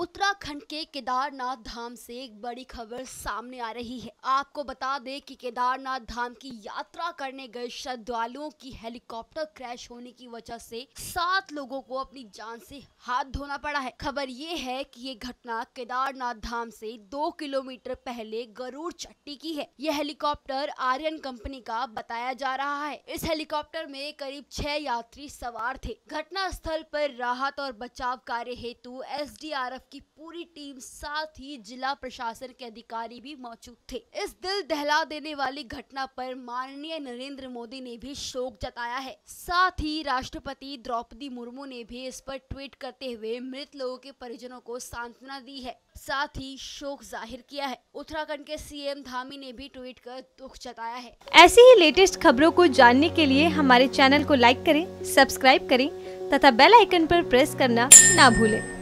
उत्तराखंड के केदारनाथ धाम से एक बड़ी खबर सामने आ रही है आपको बता दें कि केदारनाथ धाम की यात्रा करने गए श्रद्धालुओं की हेलीकॉप्टर क्रैश होने की वजह से सात लोगों को अपनी जान से हाथ धोना पड़ा है खबर ये है कि ये घटना केदारनाथ धाम से दो किलोमीटर पहले गरुड़ चट्टी की है यह हेलीकॉप्टर आर्यन कंपनी का बताया जा रहा है इस हेलीकॉप्टर में करीब छह यात्री सवार थे घटना स्थल पर राहत और बचाव कार्य हेतु एस की पूरी टीम साथ ही जिला प्रशासन के अधिकारी भी मौजूद थे इस दिल दहला देने वाली घटना पर माननीय नरेंद्र मोदी ने भी शोक जताया है साथ ही राष्ट्रपति द्रौपदी मुर्मू ने भी इस पर ट्वीट करते हुए मृत लोगों के परिजनों को सांत्वना दी है साथ ही शोक जाहिर किया है उत्तराखंड के सीएम धामी ने भी ट्वीट कर दुख जताया है ऐसी ही लेटेस्ट खबरों को जानने के लिए हमारे चैनल को लाइक करें सब्सक्राइब करें तथा बेल आइकन पर प्रेस करना ना भूलें